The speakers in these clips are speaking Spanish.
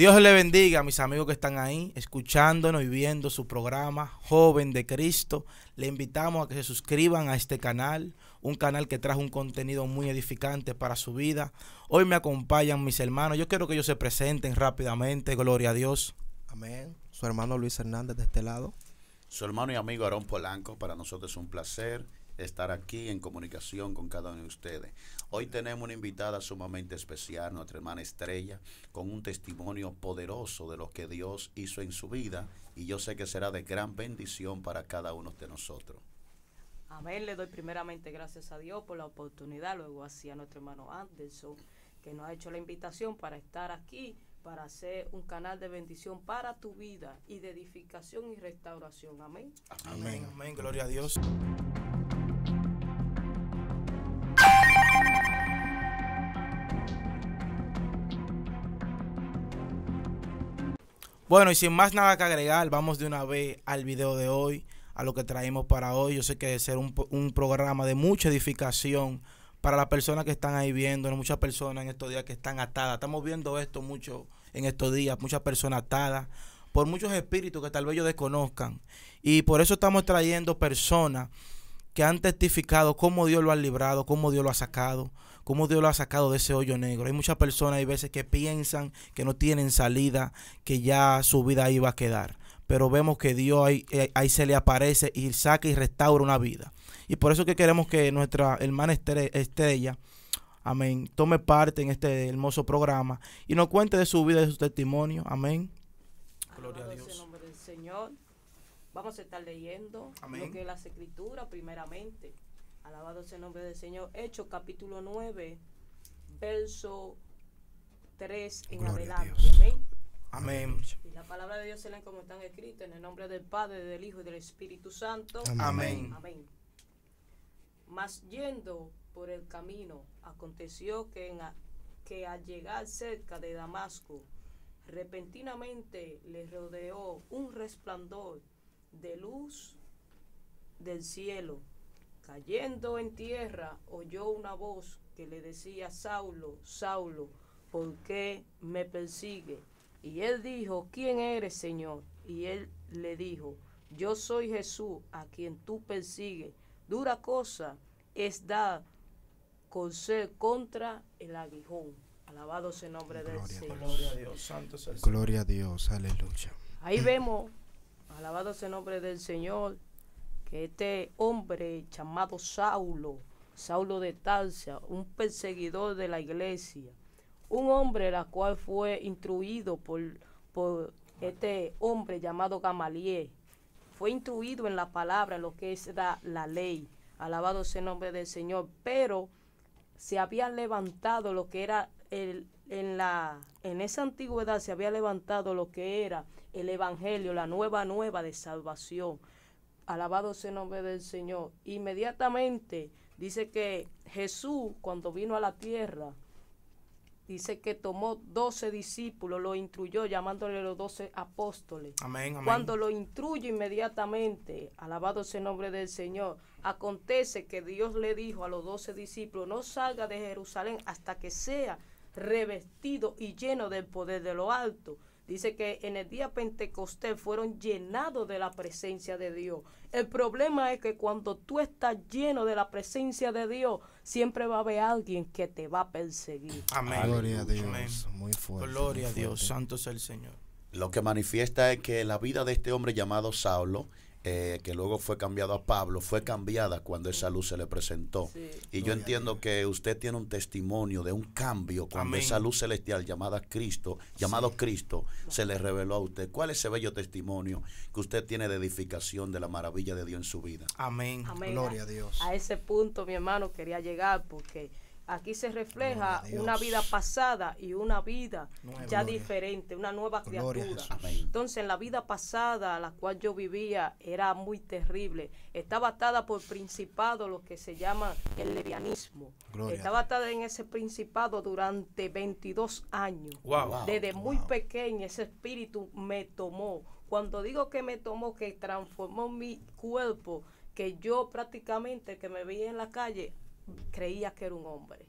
Dios le bendiga a mis amigos que están ahí escuchándonos y viendo su programa Joven de Cristo. Le invitamos a que se suscriban a este canal, un canal que trajo un contenido muy edificante para su vida. Hoy me acompañan mis hermanos. Yo quiero que ellos se presenten rápidamente. Gloria a Dios. Amén. Su hermano Luis Hernández de este lado. Su hermano y amigo Aarón Polanco. Para nosotros es un placer estar aquí en comunicación con cada uno de ustedes. Hoy tenemos una invitada sumamente especial, nuestra hermana Estrella, con un testimonio poderoso de lo que Dios hizo en su vida y yo sé que será de gran bendición para cada uno de nosotros. Amén, le doy primeramente gracias a Dios por la oportunidad, luego así a nuestro hermano Anderson, que nos ha hecho la invitación para estar aquí, para hacer un canal de bendición para tu vida y de edificación y restauración. Amén. Amén, amén, amén. gloria a Dios. Bueno, y sin más nada que agregar, vamos de una vez al video de hoy, a lo que traemos para hoy. Yo sé que debe ser un, programa de mucha edificación para las personas que están ahí viendo, muchas personas en estos días que están atadas. Estamos viendo esto mucho en estos días, muchas personas atadas por muchos espíritus que tal vez ellos desconozcan. Y por eso estamos trayendo personas que han testificado cómo Dios lo ha librado, cómo Dios lo ha sacado, cómo Dios lo ha sacado de ese hoyo negro. Hay muchas personas, hay veces que piensan que no tienen salida, que ya su vida ahí va a quedar. Pero vemos que Dios ahí, eh, ahí se le aparece y saca y restaura una vida. Y por eso que queremos que nuestra hermana Estrella, amén, tome parte en este hermoso programa y nos cuente de su vida, y de su testimonio. Amén. Gloria a Dios. Señor. Vamos a estar leyendo lo que las escrituras primeramente alabado sea el nombre del Señor, Hecho capítulo 9, verso 3 en adelante. Amén. Y la palabra de Dios se lee como están escritas en el nombre del Padre, del Hijo y del Espíritu Santo. Amén. Amén. Mas yendo por el camino, aconteció que, que al llegar cerca de Damasco, repentinamente le rodeó un resplandor de luz del cielo Cayendo en tierra, oyó una voz que le decía, Saulo, Saulo, ¿por qué me persigue? Y él dijo, ¿quién eres, Señor? Y él le dijo, yo soy Jesús, a quien tú persigues. Dura cosa es dar con ser contra el aguijón. Alabado sea el nombre del Señor. Gloria a Dios, Gloria a Dios, aleluya. Ahí vemos, alabado sea el nombre del Señor, que este hombre llamado Saulo, Saulo de Tarsia, un perseguidor de la iglesia, un hombre la cual fue instruido por, por este hombre llamado Gamaliel, fue instruido en la palabra, lo que es la, ley, alabado sea el nombre del Señor, pero se había levantado lo que era el, en, la, en esa antigüedad se había levantado lo que era el evangelio, la nueva nueva de salvación Alabado el nombre del Señor. Inmediatamente dice que Jesús, cuando vino a la tierra, dice que tomó doce discípulos, lo instruyó llamándole los doce apóstoles. Amén, Cuando lo instruye inmediatamente, alabado sea el nombre del Señor, acontece que Dios le dijo a los doce discípulos, no salga de Jerusalén hasta que sea revestido y lleno del poder de lo alto. Dice que en el día Pentecostés fueron llenados de la presencia de Dios. El problema es que cuando tú estás lleno de la presencia de Dios, siempre va a haber alguien que te va a perseguir. Amén. Gloria a Dios. Muy fuerte. Gloria a Dios. Santo es el Señor. Lo que manifiesta es que la vida de este hombre llamado Saulo eh, que luego fue cambiado a Pablo, fue cambiada cuando esa luz se le presentó. Y yo entiendo que usted tiene un testimonio de un cambio cuando esa luz celestial llamada Cristo, llamado Cristo, se le reveló a usted. ¿Cuál es ese bello testimonio que usted tiene de edificación de la maravilla de Dios en su vida? Amén. Gloria a Dios. A ese punto, mi hermano, quería llegar porque Aquí se refleja una vida pasada y una vida ya diferente, una nueva criatura. Entonces, en la vida pasada, la cual yo vivía, era muy terrible. Estaba atada por principado, lo que se llama el levianismo. Estaba atada en ese principado durante 22 años. Desde muy pequeña, ese espíritu me tomó. Cuando digo que me tomó, que transformó mi cuerpo, que yo prácticamente que me veía en la calle, creía que era un hombre.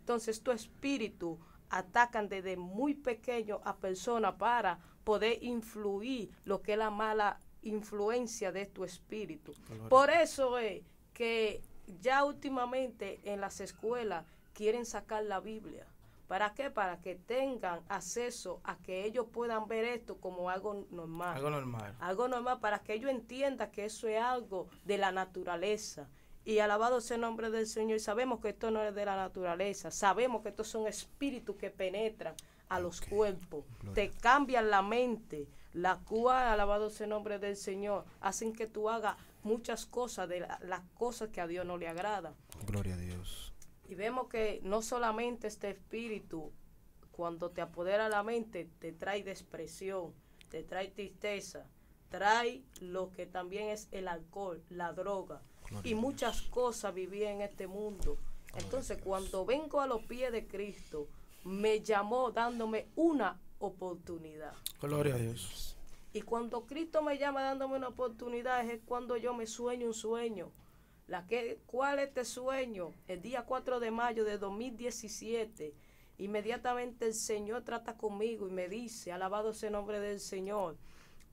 Entonces tu espíritu atacan desde muy pequeño a personas para poder influir lo que es la mala influencia de tu espíritu. Por eso es que ya últimamente en las escuelas quieren sacar la Biblia. ¿Para qué? Para que tengan acceso a que ellos puedan ver esto como algo normal. Algo normal. Algo normal para que ellos entiendan que eso es algo de la naturaleza y alabado sea el nombre del Señor. Y sabemos que esto no es de la naturaleza. Sabemos que es un espíritu que penetra a los cuerpos. Te cambian la mente. La cual, alabado sea el nombre del Señor, hacen que tú hagas muchas cosas de las cosas que a Dios no le agrada. Gloria a Dios. Y vemos que no solamente este espíritu, cuando te apodera la mente, te trae depresión, te trae tristeza, trae lo que también es el alcohol, la droga, y muchas cosas viví en este mundo. Entonces, cuando vengo a los pies de Cristo, me llamó dándome una oportunidad. Gloria a Dios. Y cuando Cristo me llama dándome una oportunidad es cuando yo me sueño un sueño. La que, ¿Cuál es este sueño? El día 4 de mayo de 2017, inmediatamente el Señor trata conmigo y me dice, alabado sea el nombre del Señor,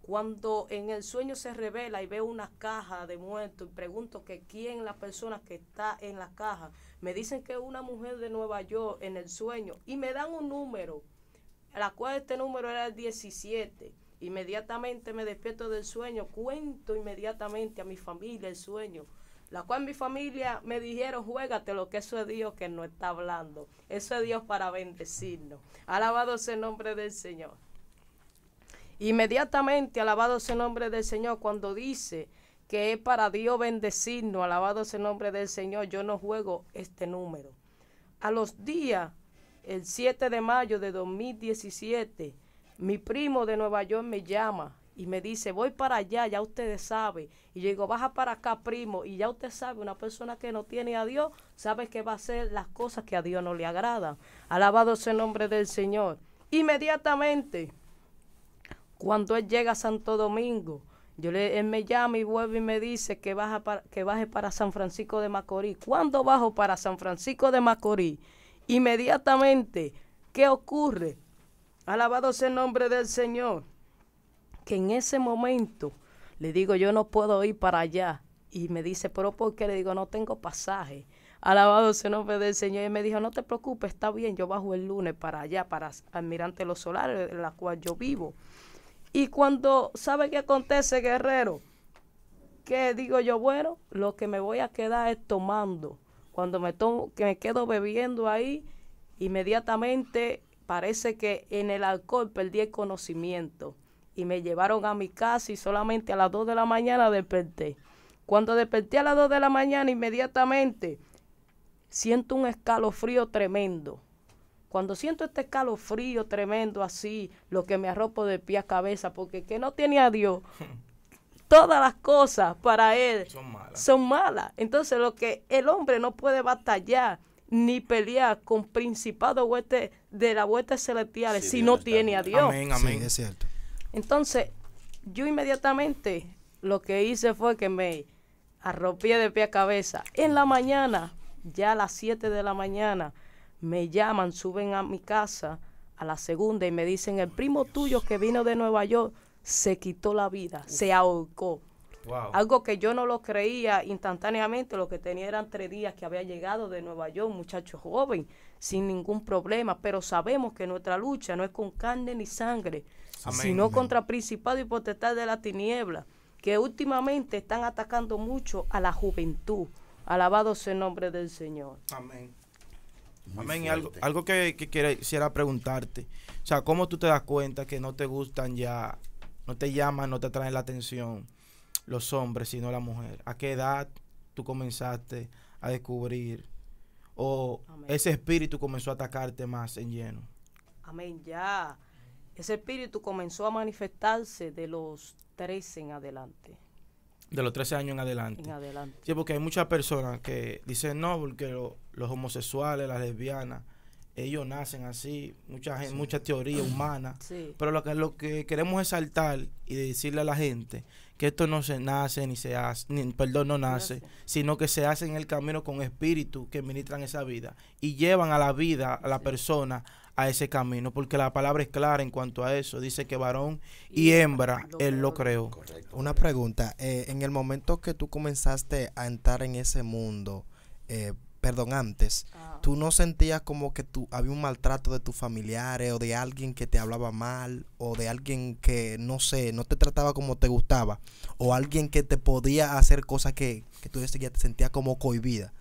cuando en el sueño se revela y veo una caja de muertos y pregunto que quién la persona que está en la caja, me dicen que es una mujer de Nueva York en el sueño y me dan un número, la cual este número era el 17. Inmediatamente me despierto del sueño, cuento inmediatamente a mi familia el sueño, la cual mi familia me dijeron, juégate lo que eso es Dios que no está hablando, eso es Dios para bendecirnos. Alabado sea el nombre del Señor. Inmediatamente, alabado sea el nombre del Señor, cuando dice que es para Dios bendecirnos, alabado sea el nombre del Señor, yo no juego este número. A los días, el 7 de mayo de 2017, mi primo de Nueva York me llama y me dice, voy para allá, ya ustedes saben. Y yo digo, baja para acá, primo. Y ya usted sabe, una persona que no tiene a Dios, sabe que va a hacer las cosas que a Dios no le agradan. Alabado sea el nombre del Señor. Inmediatamente cuando él llega a Santo Domingo, yo le, él me llama y vuelve y me dice que, que baje para San Francisco de Macorís. ¿Cuándo bajo para San Francisco de Macorís? Inmediatamente, ¿qué ocurre? Alabado sea el nombre del Señor. Que en ese momento le digo, yo no puedo ir para allá. Y me dice, pero ¿por qué? Le digo, no tengo pasaje. Alabado sea el nombre del Señor. Y me dijo, no te preocupes, está bien, yo bajo el lunes para allá, para Almirante Los Solares, en la cual yo vivo. Y cuando sabe qué acontece, guerrero, ¿Qué digo yo, bueno, lo que me voy a quedar es tomando. Cuando me tomo, que me quedo bebiendo ahí, inmediatamente parece que en el alcohol perdí el conocimiento. Y me llevaron a mi casa y solamente a las 2 de la mañana desperté. Cuando desperté a las 2 de la mañana, inmediatamente siento un escalofrío tremendo cuando siento este escalofrío tremendo así, lo que me arropo de pie a cabeza, porque que no tiene a Dios, todas las cosas para él son malas. Entonces lo que el hombre no puede batallar ni pelear con principados de la vueltas celestiales si no tiene a Dios. Amén, amén. es cierto. Entonces, yo inmediatamente lo que hice fue que me arropé de pie a cabeza. En la mañana, ya a las 7 de la mañana, me llaman, suben a mi casa a la segunda y me dicen, el primo tuyo que vino de Nueva York se quitó la vida, se ahorcó. Algo que yo no lo creía instantáneamente, lo que tenía eran tres días que había llegado de Nueva York, muchacho joven, sin ningún problema, pero sabemos que nuestra lucha no es con carne ni sangre, sino contra principado y potestad de la tiniebla, que últimamente están atacando mucho a la juventud. Alabado sea el nombre del Señor. Amén. Amén. algo, que, quisiera preguntarte. O sea, ¿cómo tú te das cuenta que no te gustan ya, no te llaman, no te atraen la atención los hombres, sino la mujer? ¿A qué edad tú comenzaste a descubrir o ese espíritu comenzó a atacarte más en lleno? Amén, ya. Ese espíritu comenzó a manifestarse de los 13 en adelante. De los 13 años en adelante. Sí, porque hay muchas personas que dicen no, porque los homosexuales, las lesbianas, ellos nacen así, mucha teoría humana, pero lo que lo que queremos es saltar y decirle a la gente que esto no se nace ni se hace, ni, perdón, no nace, sino que se hace en el camino con espíritu que ministran esa vida y llevan a la vida a la persona a ese camino, porque la palabra es clara en cuanto a eso, dice que varón y, hembra él lo creó. Una pregunta, eh, en el momento que tú comenzaste a entrar en ese mundo eh, perdón, antes, ah, tú no sentías como que tú, había un maltrato de tus familiares o de alguien que te hablaba mal o de alguien que, no sé, no te trataba como te gustaba o alguien que te podía hacer cosas que, que tú ya te sentías como cohibida.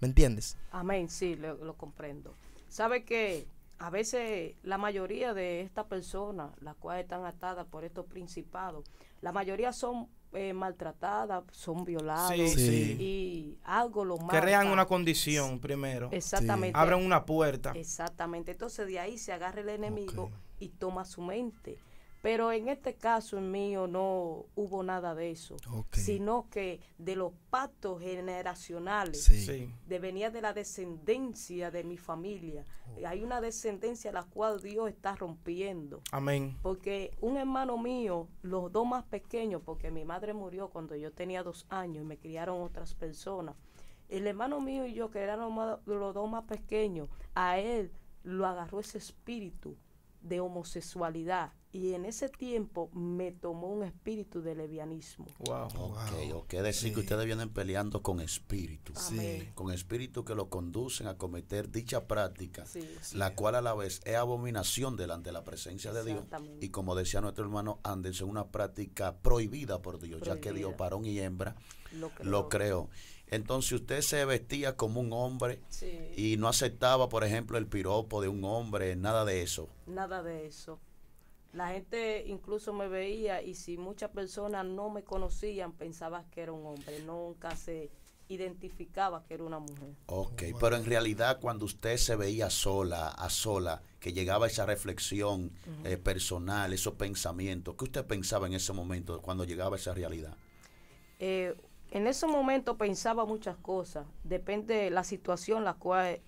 ¿Me entiendes? Amén, sí, lo, comprendo. ¿Sabe que a veces la mayoría de estas personas, las cuales están atadas por estos principados, la mayoría son eh, maltratadas, son violadas y algo lo más. Crean una condición primero. Exactamente. Abren una puerta. Exactamente. Entonces de ahí se agarra el enemigo y toma su mente. Pero en este caso en mío no hubo nada de eso, sino que de los pactos generacionales, De venía de la descendencia de mi familia. Oh. Hay una descendencia la cual Dios está rompiendo. Amén. Porque un hermano mío, los dos más pequeños, porque mi madre murió cuando yo tenía dos años y me criaron otras personas. El hermano mío y yo, que eran los dos más pequeños, a él lo agarró ese espíritu de homosexualidad y en ese tiempo me tomó un espíritu de levianismo. Wow. Ok, ok. decir que ustedes vienen peleando con espíritu. Con espíritu que lo conducen a cometer dicha práctica, la cual a la vez es abominación delante de la presencia de Dios. Y como decía nuestro hermano Anderson, una práctica prohibida por Dios, ya que Dios, varón y hembra, lo, creo. lo entonces usted se vestía como un hombre y no aceptaba, por ejemplo, el piropo de un hombre, nada de eso. Nada de eso. La gente incluso me veía y si muchas personas no me conocían, pensaba que era un hombre, nunca se identificaba que era una mujer. Ok, pero en realidad cuando usted se veía sola, a sola, que llegaba esa reflexión eh, personal, esos pensamientos, ¿qué usted pensaba en ese momento cuando llegaba esa realidad? Eh, en ese momento pensaba muchas cosas. Depende de la situación la cual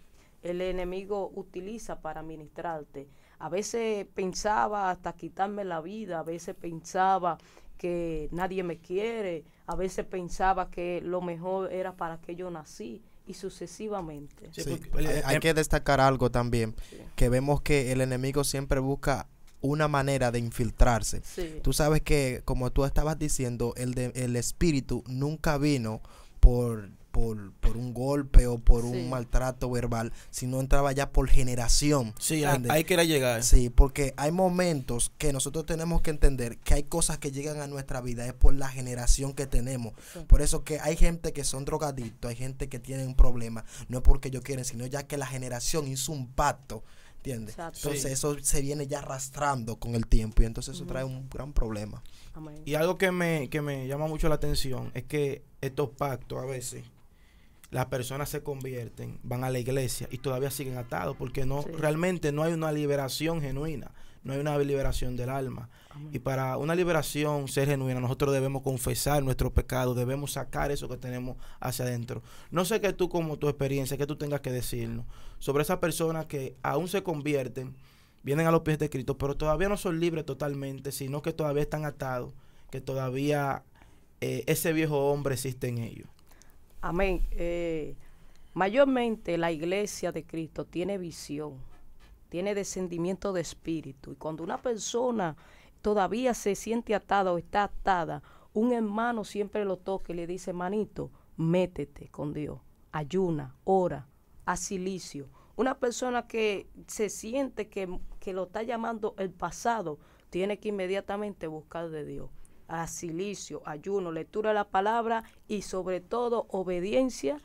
el enemigo utiliza para ministrarte. A veces pensaba hasta quitarme la vida, a veces pensaba que nadie me quiere, a veces pensaba que lo mejor era para que yo nací y sucesivamente. Sí, hay eh, que destacar algo también, que vemos que el enemigo siempre busca una manera de infiltrarse. Tú sabes que, como tú estabas diciendo, el, el espíritu nunca vino por por, por, un golpe o por un maltrato verbal, sino entraba ya por generación. Sí, hay que llegar. Sí, porque hay momentos que nosotros tenemos que entender que hay cosas que llegan a nuestra vida, es por la generación que tenemos. Por eso que hay gente que son drogadictos, hay gente que tienen un problema, no es porque ellos quieren, sino ya que la generación hizo un pacto entonces eso se viene ya arrastrando con el tiempo y entonces eso trae un gran problema. Y algo que me, llama mucho la atención es que estos pactos a veces las personas se convierten, van a la iglesia y todavía siguen atados porque no realmente no hay una liberación genuina, no hay una liberación del alma. Y para una liberación ser genuina, nosotros debemos confesar nuestros pecados, debemos sacar eso que tenemos hacia adentro. No sé qué tú como tu experiencia, que tú tengas que decirnos sobre esas personas que aún se convierten, vienen a los pies de Cristo, pero todavía no son libres totalmente, sino que todavía están atados, que todavía eh, ese viejo hombre existe en ellos. Amén. Eh, mayormente la iglesia de Cristo tiene visión, tiene descendimiento de espíritu, y cuando una persona todavía se siente atada o está atada, un hermano siempre lo toca y le dice, manito, métete con Dios, ayuna, ora, a silicio. Una persona que se siente que, lo está llamando el pasado, tiene que inmediatamente buscar de Dios. A silicio, ayuno, lectura de la palabra y sobre todo obediencia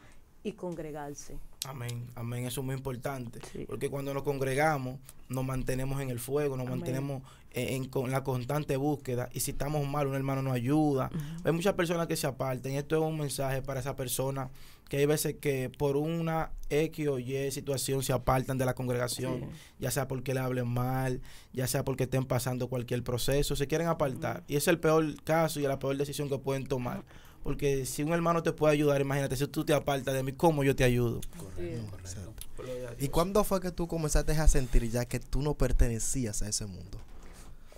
y congregarse. Amén, amén, eso es muy importante, porque cuando nos congregamos nos mantenemos en el fuego, nos mantenemos en, con la constante búsqueda y si estamos mal un hermano nos ayuda. Hay muchas personas que se aparten, esto es un mensaje para esa persona que hay veces que por una X o Y situación se apartan de la congregación, ya sea porque le hablen mal, ya sea porque estén pasando cualquier proceso, se quieren apartar. Y es el peor caso y la peor decisión que pueden tomar. Porque si un hermano te puede ayudar, imagínate, si tú te apartas de mí, ¿cómo yo te ayudo? correcto. ¿Y cuándo fue que tú comenzaste a sentir ya que tú no pertenecías a ese mundo?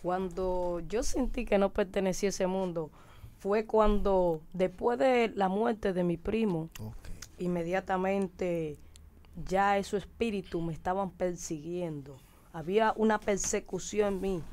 Cuando yo sentí que no pertenecía a ese mundo, fue cuando, después de la muerte de mi primo, inmediatamente ya esos espíritus me estaban persiguiendo. Había una persecución en mí.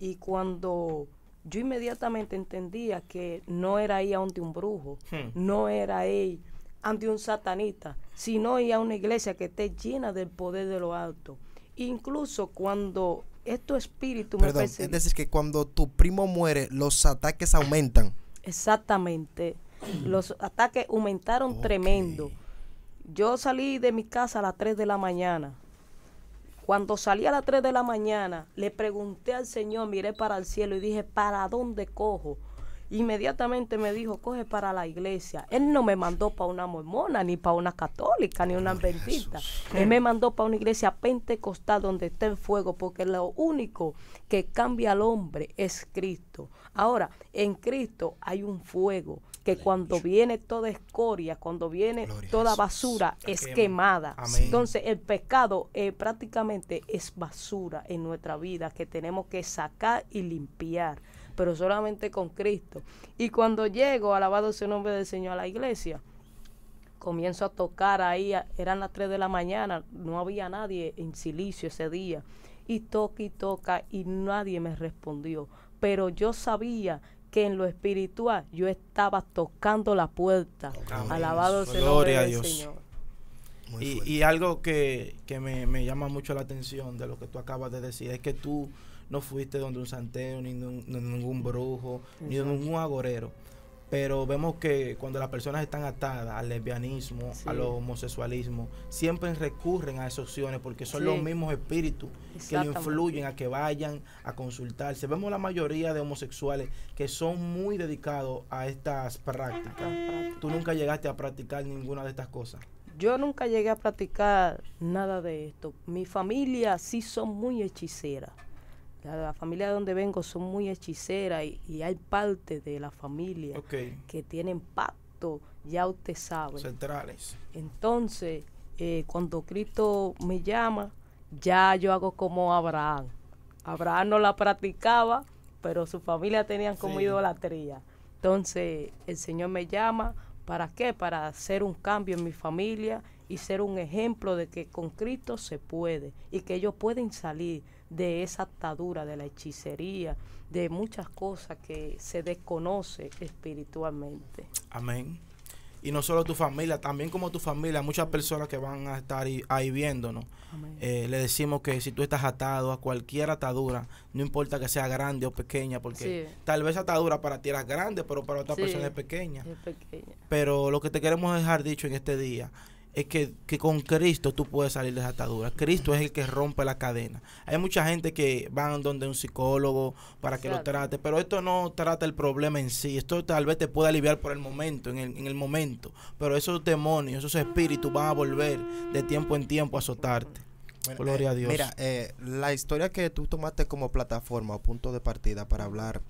Y cuando yo inmediatamente entendía que no era ahí hmm. ante un brujo, no era ahí ante un satanista, sino ir a una iglesia que esté llena del poder de lo alto. Incluso cuando estos espíritu me persiguen. Es decir, que cuando tu primo muere, los ataques aumentan. Exactamente. Los ataques aumentaron tremendo. Yo salí de mi casa a las 3 de la mañana. Cuando salí a las 3 de la mañana, le pregunté al Señor, miré para el cielo y dije, ¿para dónde cojo? Inmediatamente me dijo, coge para la iglesia. Él no me mandó para una mormona, ni para una católica, ni una bendita. Él me mandó para una iglesia pentecostal donde está el fuego, porque lo único que cambia al hombre es Cristo. Ahora, en Cristo hay un fuego que cuando viene toda escoria, cuando viene toda basura, es quemada. Entonces el pecado eh, prácticamente es basura en nuestra vida que tenemos que sacar y limpiar, pero solamente con Cristo. Y cuando llego, alabado sea el nombre del Señor, a la iglesia, comienzo a tocar ahí, eran las 3 de la mañana, no había nadie en silicio ese día. Y toca y toca y nadie me respondió. Pero yo sabía que en lo espiritual yo estaba tocando la puerta. Alabado sea el Señor. Y, y, algo que, me, llama mucho la atención de lo que tú acabas de decir es que tú no fuiste donde un santero, ni, ningún brujo, ni ningún agorero pero vemos que cuando las personas están atadas al lesbianismo, al homosexualismo, siempre recurren a esas opciones porque son los mismos espíritus que influyen a que vayan a consultarse. Vemos la mayoría de homosexuales que son muy dedicados a estas prácticas. ¿Tú nunca llegaste a practicar ninguna de estas cosas? Yo nunca llegué a practicar nada de esto. Mi familia sí son muy hechiceras. La, familia de donde vengo son muy hechiceras y, hay parte de la familia que tienen pacto, ya usted sabe. Centrales. Entonces, eh, cuando Cristo me llama, ya yo hago como Abraham. Abraham no la practicaba, pero su familia tenía como idolatría. Entonces, el Señor me llama, ¿para qué? Para hacer un cambio en mi familia y ser un ejemplo de que con Cristo se puede y que ellos pueden salir de esa atadura, de la hechicería, de muchas cosas que se desconoce espiritualmente. Amén. Y no solo tu familia, también como tu familia, muchas personas que van a estar ahí, viéndonos. Eh, le decimos que si tú estás atado a cualquier atadura, no importa que sea grande o pequeña, porque tal vez atadura para ti era grande, pero para otra persona es pequeña. es pequeña. Pero lo que te queremos dejar dicho en este día es que, con Cristo tú puedes salir de esa atadura. Cristo es el que rompe la cadena. Hay mucha gente que van donde un psicólogo para que lo trate, pero esto no trata el problema en sí. Esto tal vez te pueda aliviar por el momento, en el, en el momento, pero esos demonios, esos espíritus van a volver de tiempo en tiempo a azotarte. Gloria a eh, Dios. Mira, eh, la historia que tú tomaste como plataforma o punto de partida para hablar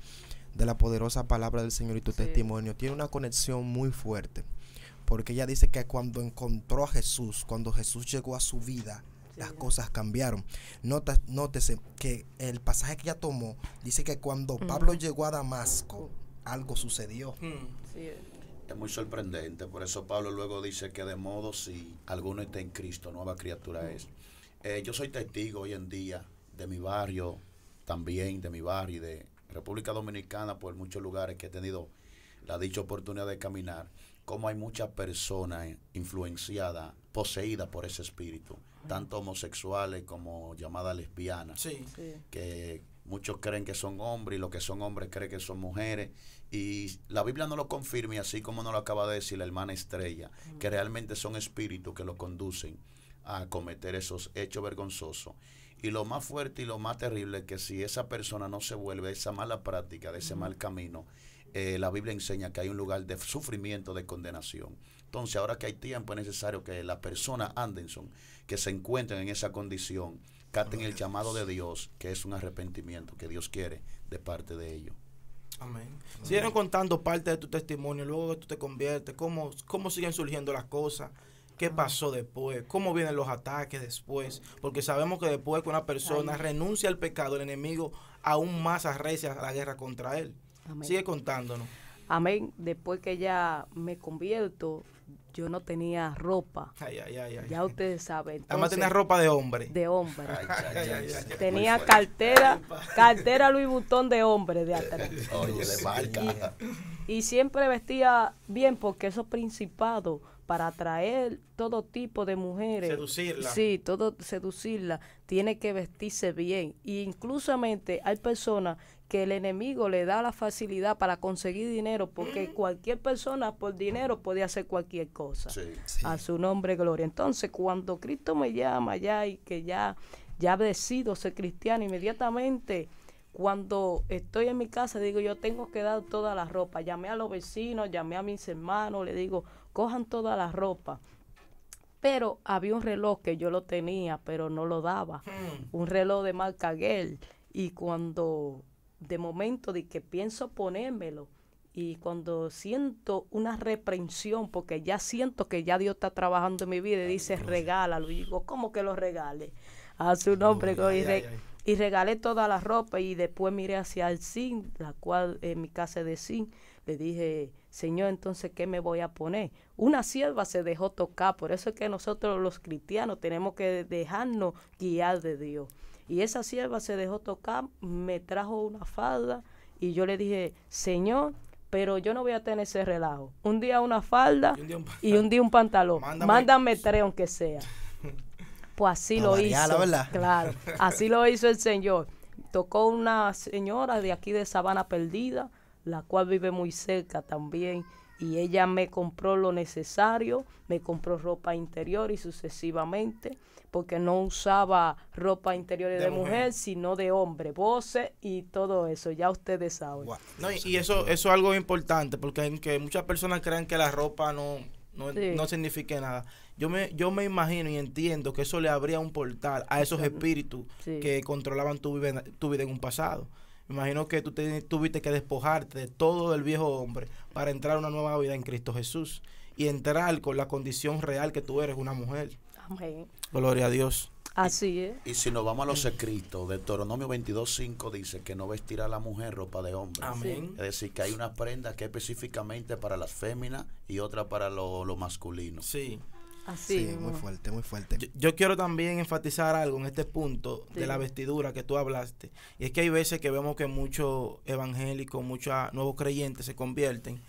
de la poderosa palabra del Señor y tu testimonio tiene una conexión muy fuerte porque ella dice que cuando encontró a Jesús, cuando Jesús llegó a su vida, las cosas cambiaron. nótese que el pasaje que ella tomó dice que cuando Pablo llegó a Damasco, algo sucedió. Hmm. Es muy sorprendente, por eso Pablo luego dice que de modo si alguno está en Cristo, nueva criatura es. Eh, yo soy testigo hoy en día de mi barrio, también de mi barrio y de República Dominicana, por muchos lugares que he tenido la dicha oportunidad de caminar como hay muchas personas influenciadas, poseídas por ese espíritu, tanto homosexuales como llamadas lesbianas, que muchos creen que son hombres y los que son hombres creen que son mujeres. Y la Biblia no lo confirma, así como nos lo acaba de decir la hermana Estrella, que realmente son espíritus que lo conducen a cometer esos hechos vergonzosos. Y lo más fuerte y lo más terrible es que si esa persona no se vuelve esa mala práctica, de ese mal camino, eh, la Biblia enseña que hay un lugar de sufrimiento, de condenación. Entonces, ahora que hay tiempo, es necesario que la persona Anderson que se encuentre en esa condición caten el llamado de Dios, que es un arrepentimiento que Dios quiere de parte de ellos. Amén. contando parte de tu testimonio, luego que tú te conviertes, cómo, cómo siguen surgiendo las cosas. ¿Qué pasó después? ¿Cómo vienen los ataques después? Porque sabemos que después que una persona renuncia al pecado, el enemigo aún más arrecia la guerra contra él. Sigue contándonos. Amén. Después que ya me convierto, yo no tenía ropa. ya ustedes saben. Además tenía ropa de hombre. De hombre. tenía cartera, cartera Luis Butón de hombre de atrás. Y, y, siempre vestía bien porque esos principados para atraer todo tipo de mujeres. Seducirla. Sí, todo seducirla. Tiene que vestirse bien. Y incluso hay personas que el enemigo le da la facilidad para conseguir dinero, porque mm. cualquier persona por dinero puede hacer cualquier cosa. A su nombre, gloria. Entonces, cuando Cristo me llama ya y que ya, ya decido ser cristiano, inmediatamente cuando estoy en mi casa, digo, yo tengo que dar toda la ropa. Llamé a los vecinos, llamé a mis hermanos, le digo, cojan toda la ropa. Pero había un reloj que yo lo tenía, pero no lo daba. Hmm. Un reloj de marca Y cuando de momento de que pienso ponérmelo, y cuando siento una reprensión, porque ya siento que ya Dios está trabajando en mi vida y dice, regálalo. Y digo, ¿cómo que lo regale? A su nombre. y, regalé toda la ropa y después miré hacia el zinc, la cual en mi casa de zinc, le dije, Señor, entonces, ¿qué me voy a poner? Una sierva se dejó tocar, por eso es que nosotros los cristianos tenemos que dejarnos guiar de Dios. Y esa sierva se dejó tocar, me trajo una falda y yo le dije, Señor, pero yo no voy a tener ese relajo. Un día una falda y un día un pantalón. Mándame, tres aunque sea. Pues así lo hizo. claro, así lo hizo el Señor. Tocó una señora de aquí de Sabana Perdida la cual vive muy cerca también. Y ella me compró lo necesario, me compró ropa interior y sucesivamente, porque no usaba ropa interior de, mujer, sino de hombre, voces y todo eso, ya ustedes saben. No, y, eso, eso es algo importante, porque aunque muchas personas creen que la ropa no, no, no significa nada. Yo me, yo me imagino y entiendo que eso le abría un portal a esos espíritus que controlaban tu vida, tu vida en un pasado imagino que tú tuviste que despojarte de todo el viejo hombre para entrar a una nueva vida en Cristo Jesús y entrar con la condición real que tú eres una mujer. Amén. Gloria a Dios. Así es. Y, si nos vamos a los escritos, Deuteronomio 22.5 dice que no vestirá la mujer ropa de hombre. Amén. Es decir, que hay unas prenda que específicamente para las féminas y otra para lo, lo masculino. Sí. Así. muy fuerte, muy fuerte. Yo, quiero también enfatizar algo en este punto de la vestidura que tú hablaste. Y es que hay veces que vemos que muchos evangélicos, muchos nuevos creyentes se convierten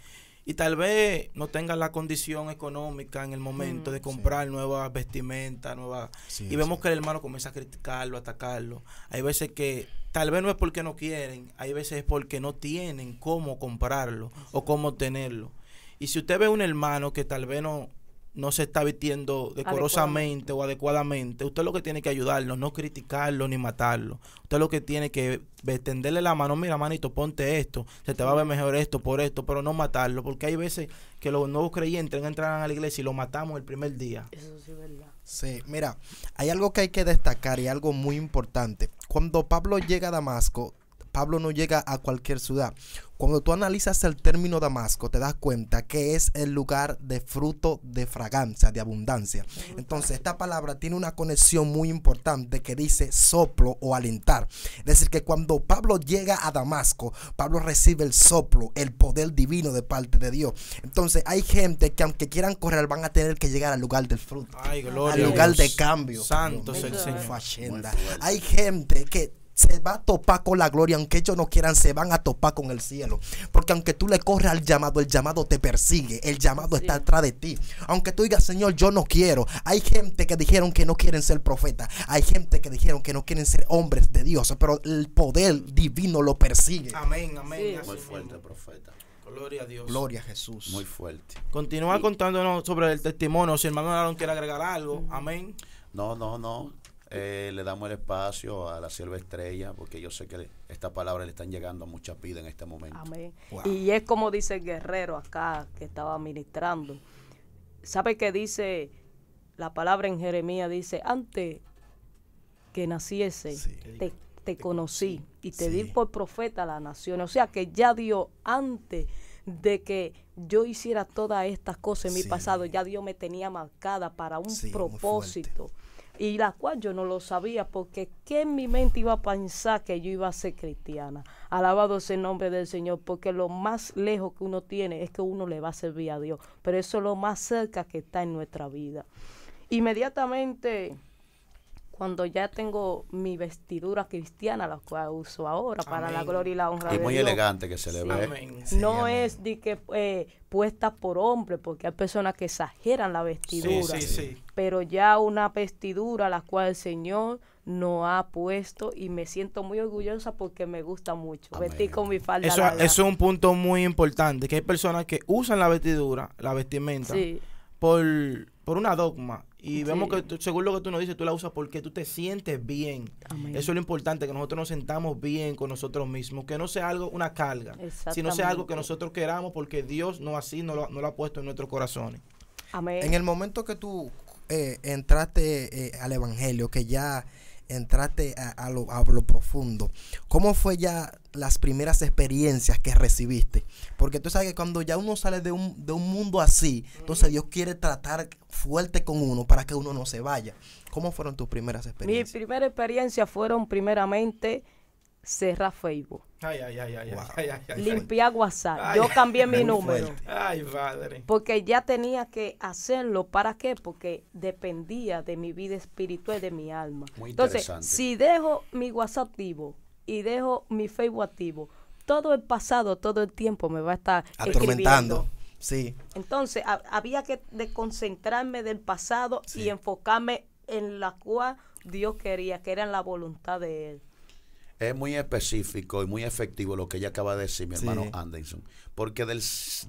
y tal vez no tengan la condición económica en el momento mm, de comprar nuevas vestimentas, nuevas... y vemos que el hermano comienza a criticarlo, a atacarlo. Hay veces que tal vez no es porque no quieren, hay veces es porque no tienen cómo comprarlo o cómo tenerlo. Y si usted ve un hermano que tal vez no no se está vistiendo decorosamente o adecuadamente, usted lo que tiene que ayudarlo, no criticarlo ni matarlo. Usted lo que tiene que extenderle la mano, mira manito, ponte esto, se te va a ver mejor esto por esto, pero no matarlo, porque hay veces que los nuevos creyentes entran a la iglesia y lo matamos el primer día. Eso sí es verdad. Sí, mira, hay algo que hay que destacar y algo muy importante. Cuando Pablo llega a Damasco, Pablo no llega a cualquier ciudad. Cuando tú analizas el término Damasco, te das cuenta que es el lugar de fruto de fragancia, de abundancia. Entonces, esta palabra tiene una conexión muy importante que dice soplo o alentar. Es decir, que cuando Pablo llega a Damasco, Pablo recibe el soplo, el poder divino de parte de Dios. Entonces, hay gente que aunque quieran correr, van a tener que llegar al lugar del fruto. al lugar de cambio. Santos el Señor. Hay gente que se va a topar con la gloria, aunque ellos no quieran, se van a topar con el cielo. Porque aunque tú le corras al llamado, el llamado te persigue, el llamado está atrás de ti. Aunque tú digas, Señor, yo no quiero. Hay gente que dijeron que no quieren ser profetas, hay gente que dijeron que no quieren ser hombres de Dios, pero el poder divino lo persigue. Amén, amén. Muy fuerte, profeta. Gloria a Dios. Gloria a Jesús. Muy fuerte. Continúa contándonos sobre el testimonio. Si hermano Aaron quiere agregar algo, amén. No, no, no. Eh, le damos el espacio a la sierva Estrella, porque yo sé que estas palabras le están llegando a mucha vida en este momento. Y es como dice el guerrero acá que estaba ministrando. ¿Sabe qué dice la palabra en Jeremías? Dice, antes que naciese, te, conocí y te di por profeta a la nación. O sea que ya Dios antes de que yo hiciera todas estas cosas en mi pasado, ya Dios me tenía marcada para un propósito y la cual yo no lo sabía porque qué en mi mente iba a pensar que yo iba a ser cristiana. Alabado sea el nombre del Señor, porque lo más lejos que uno tiene es que uno le va a servir a Dios, pero eso es lo más cerca que está en nuestra vida. Inmediatamente cuando ya tengo mi vestidura cristiana, la cual uso ahora para la gloria y la honra y de Dios. Y muy elegante que se le ve. no es de que eh, puesta por hombre, porque hay personas que exageran la vestidura. Sí, pero ya una vestidura la cual el Señor no ha puesto y me siento muy orgullosa porque me gusta mucho. Vestir con mi falda. Eso, eso es un punto muy importante, que hay personas que usan la vestidura, la vestimenta, por, por una dogma y vemos que según lo que tú nos dices, tú la usas porque tú te sientes bien. Eso es lo importante, que nosotros nos sentamos bien con nosotros mismos, que no sea algo una carga, sino sea algo que nosotros queramos porque Dios no así no lo, no lo ha puesto en nuestros corazones. En el momento que tú eh, entraste eh, al Evangelio, que ya Entrate a, lo, a, lo, profundo, ¿cómo fue ya las primeras experiencias que recibiste? Porque tú sabes que cuando ya uno sale de un, de un mundo así, entonces Dios quiere tratar fuerte con uno para que uno no se vaya. ¿Cómo fueron tus primeras experiencias? Mi primera experiencia fueron primeramente cerrar Facebook. Ay, Limpiar WhatsApp. Yo cambié mi número. Porque ya tenía que hacerlo. ¿Para qué? Porque dependía de mi vida espiritual, de mi alma. Entonces, si dejo mi WhatsApp activo y dejo mi Facebook activo, todo el pasado, todo el tiempo me va a estar atormentando. Sí. Entonces, había que desconcentrarme del pasado y enfocarme en la cual Dios quería, que era la voluntad de Él. Es muy específico y muy efectivo lo que ella acaba de decir, mi hermano Anderson. Porque del,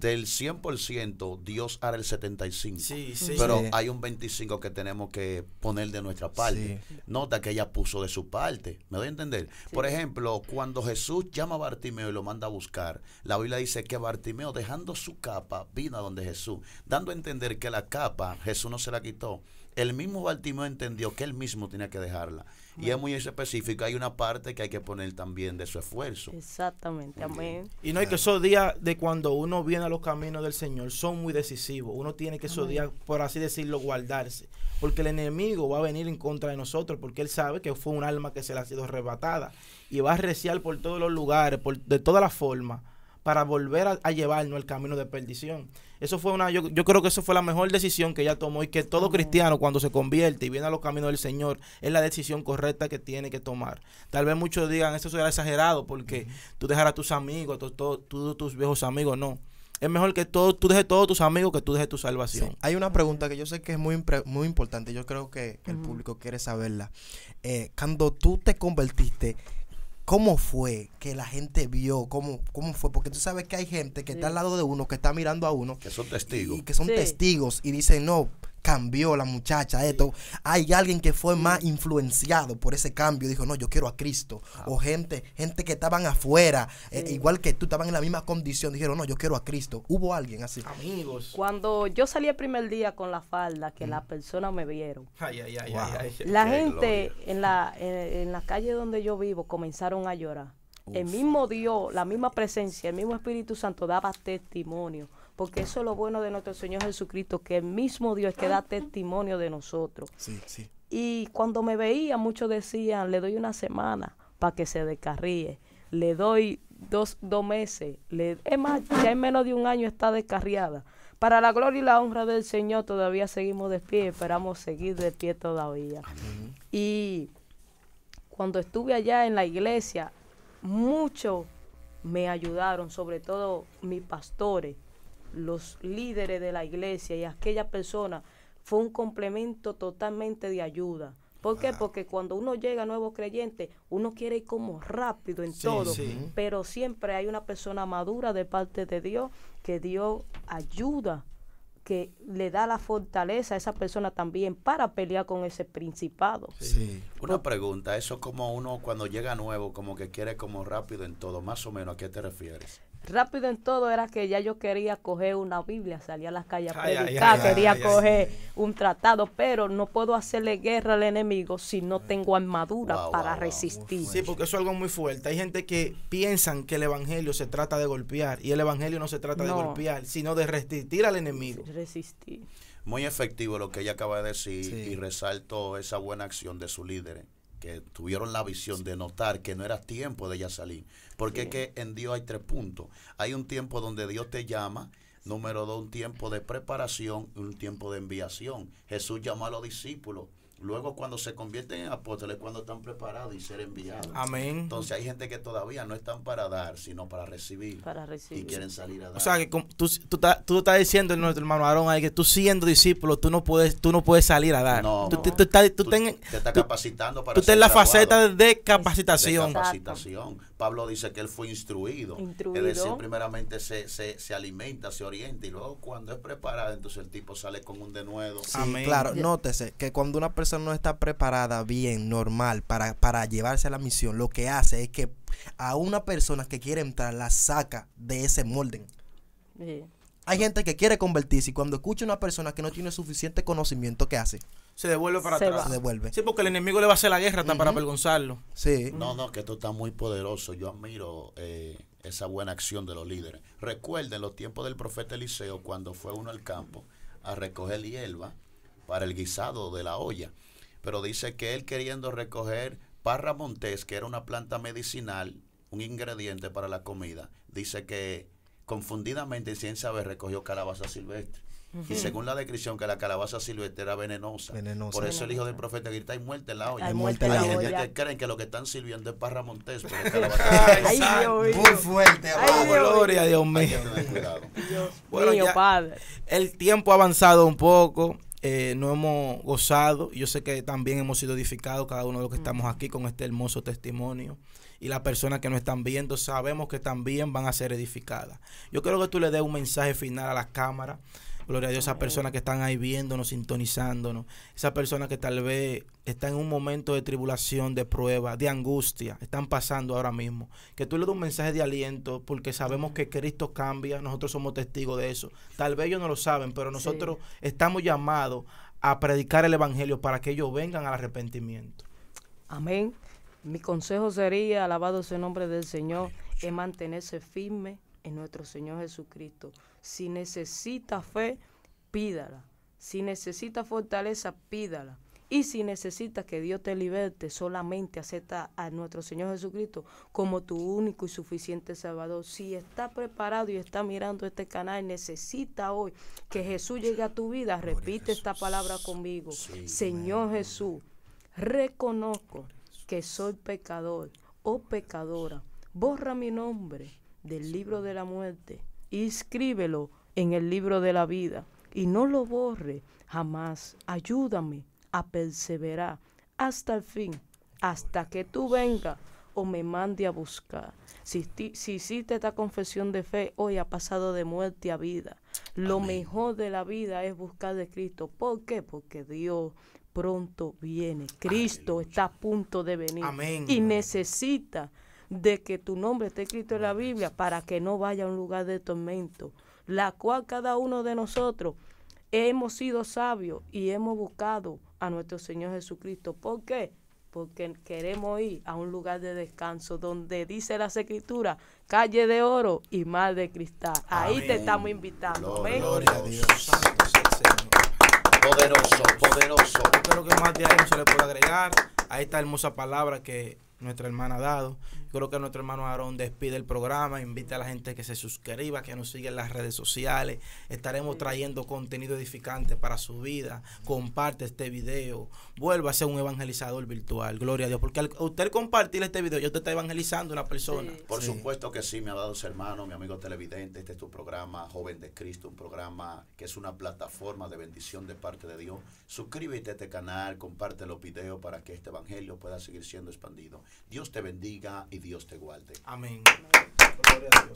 del 100%, Dios hará el 75%. Pero hay un 25% que tenemos que poner de nuestra parte. Nota que ella puso de su parte. ¿Me doy a entender? Por ejemplo, cuando Jesús llama a Bartimeo y lo manda a buscar, la Biblia dice que Bartimeo, dejando su capa, vino a donde Jesús, dando a entender que la capa Jesús no se la quitó el mismo Baltimore entendió que él mismo tenía que dejarla. Y es muy específico, hay una parte que hay que poner también de su esfuerzo. Exactamente, amén. Y no hay que esos días de cuando uno viene a los caminos del Señor son muy decisivos. Uno tiene que esos días, por así decirlo, guardarse. Porque el enemigo va a venir en contra de nosotros, porque él sabe que fue un alma que se le ha sido arrebatada. Y va a reciar por todos los lugares, por, de todas las formas para volver a, llevarnos al camino de perdición. Eso fue una, yo, creo que eso fue la mejor decisión que ella tomó y que todo cristiano cuando se convierte y viene a los caminos del Señor es la decisión correcta que tiene que tomar. Tal vez muchos digan, eso será exagerado porque tú dejarás a tus amigos, a tus viejos amigos, no. Es mejor que todo, tú dejes todos tus amigos que tú dejes tu salvación. Hay una pregunta que yo sé que es muy, muy importante. Yo creo que el público quiere saberla. Eh, cuando tú te convertiste, ¿Cómo fue que la gente vio? ¿Cómo, ¿Cómo fue? Porque tú sabes que hay gente que está al lado de uno, que está mirando a uno. Que son testigos. Y, que son testigos y dicen, no, cambió la muchacha, esto. Hay alguien que fue más influenciado por ese cambio. Dijo, no, yo quiero a Cristo. Ah. O gente, gente que estaban afuera, eh, igual que tú, estaban en la misma condición. Dijeron, no, yo quiero a Cristo. Hubo alguien así. Amigos. Cuando yo salí el primer día con la falda, que la mm. persona me vieron. La gente en la, en, calle donde yo vivo comenzaron a llorar. El mismo Dios, la misma presencia, el mismo Espíritu Santo daba testimonio porque eso es lo bueno de nuestro Señor Jesucristo, que el mismo Dios que da testimonio de nosotros. Y cuando me veía, muchos decían, le doy una semana para que se descarríe, le doy dos, meses, le, es más, ya en menos de un año está descarriada. Para la gloria y la honra del Señor todavía seguimos de pie, esperamos seguir de pie todavía. Y cuando estuve allá en la iglesia, muchos me ayudaron, sobre todo mis pastores, los líderes de la iglesia y aquella persona fue un complemento totalmente de ayuda. ¿Por qué? Ah. Porque cuando uno llega nuevo creyente, uno quiere ir como rápido en todo, pero siempre hay una persona madura de parte de Dios que Dios ayuda, que le da la fortaleza a esa persona también para pelear con ese principado. Una pregunta, eso como uno cuando llega nuevo, como que quiere como rápido en todo, más o menos, ¿a qué te refieres? rápido en todo era que ya yo quería coger una Biblia, salía a las calles a predicar, quería coger un tratado, pero no puedo hacerle guerra al enemigo si no tengo armadura para resistir. sí, porque eso es algo muy fuerte. Hay gente que piensan que el evangelio se trata de golpear y el evangelio no se trata de golpear, sino de resistir al enemigo. Resistir. Muy efectivo lo que ella acaba de decir y resalto esa buena acción de su líder ¿eh? que tuvieron la visión de notar que no era tiempo de ella salir. Porque es que en Dios hay tres puntos. Hay un tiempo donde Dios te llama, número dos, un tiempo de preparación y un tiempo de enviación. Jesús llamó a los discípulos Luego cuando se convierten en apóstoles, cuando están preparados y ser enviados. Amén. Entonces hay gente que todavía no están para dar, sino para recibir. Para recibir. Y quieren salir a dar. O sea, que tú, tú, tú estás diciendo, nuestro hermano Aarón, que tú siendo discípulo, tú no puedes, tú no puedes salir a dar. No. Tú, estás, tú, te estás capacitando para Tú tienes la faceta de capacitación. De capacitación. Pablo dice que él fue instruido. Intruido. Es decir, primeramente se, se, alimenta, se orienta y luego cuando es preparado, entonces el tipo sale con un denuedo. Claro, nótese que cuando una persona no está preparada bien, normal, para, para llevarse a la misión, lo que hace es que a una persona que quiere entrar la saca de ese molde. Hay gente que quiere convertirse y cuando escucha a una persona que no tiene suficiente conocimiento, ¿qué hace? Se devuelve para atrás. Se devuelve. Sí, porque el enemigo le va a hacer la guerra hasta para avergonzarlo. Sí. No, no, que esto está muy poderoso. Yo admiro eh, esa buena acción de los líderes. Recuerden los tiempos del profeta Eliseo cuando fue uno al campo a recoger hierba para el guisado de la olla. Pero dice que él queriendo recoger parra que era una planta medicinal, un ingrediente para la comida, dice que confundidamente sin saber recogió calabaza silvestre. Y según la descripción, que la calabaza silvestre era venenosa. Por eso el hijo del profeta grita, hay muerte en la olla. Hay, muerte gente que creen que lo que están sirviendo es parra calabaza Muy fuerte. gloria a Dios mío. bueno, El tiempo ha avanzado un poco. Eh, no hemos gozado. Yo sé que también hemos sido edificados cada uno de los que estamos aquí con este hermoso testimonio y las personas que nos están viendo sabemos que también van a ser edificadas. Yo quiero que tú le des un mensaje final a las cámaras. Gloria a Dios, esas personas que están ahí viéndonos, sintonizándonos, esas personas que tal vez están en un momento de tribulación, de prueba, de angustia, están pasando ahora mismo. Que tú le des un mensaje de aliento, porque sabemos que Cristo cambia, nosotros somos testigos de eso. Tal vez ellos no lo saben, pero nosotros estamos llamados a predicar el Evangelio para que ellos vengan al arrepentimiento. Amén. Mi consejo sería, alabado sea el nombre del Señor, es mantenerse firme en nuestro Señor Jesucristo. Si necesita fe, pídala. Si necesita fortaleza, pídala. Y si necesitas que Dios te liberte, solamente acepta a nuestro Señor Jesucristo como tu único y suficiente Salvador. Si está preparado y está mirando este canal, necesita hoy que Jesús llegue a tu vida, repite esta palabra conmigo. Señor Jesús, reconozco que soy pecador, o oh pecadora, borra mi nombre del libro de la muerte y escríbelo en el libro de la vida y no lo borre jamás. Ayúdame a perseverar hasta el fin, hasta que tú vengas o me mande a buscar. Si, hiciste esta confesión de fe, hoy ha pasado de muerte a vida. Lo mejor de la vida es buscar de Cristo. ¿Por qué? Porque Dios pronto viene. Cristo está a punto de venir. Y necesita de que tu nombre esté escrito en la Biblia para que no vaya a un lugar de tormento, la cual cada uno de nosotros hemos sido sabios y hemos buscado a nuestro Señor Jesucristo. ¿Por qué? Porque queremos ir a un lugar de descanso donde dice las escrituras, calle de oro y mar de cristal. Ahí te estamos invitando. Gloria a Dios. Poderoso, poderoso. Yo creo que más de ahí no se le puede agregar. a esta hermosa palabra que nuestra hermana Dado. Creo que nuestro hermano Aarón despide el programa, invita a la gente que se suscriba, que nos siga en las redes sociales. Estaremos trayendo contenido edificante para su vida. Comparte este video. Vuelva a ser un evangelizador virtual. Gloria a Dios. Porque al usted compartir este video, yo te está evangelizando una persona. Por supuesto que sí, mi amado hermano, mi amigo televidente. Este es tu programa, Joven de Cristo, un programa que es una plataforma de bendición de parte de Dios. Suscríbete a este canal, comparte los videos para que este evangelio pueda seguir siendo expandido. Dios te bendiga y Dios te guarde. Amén. a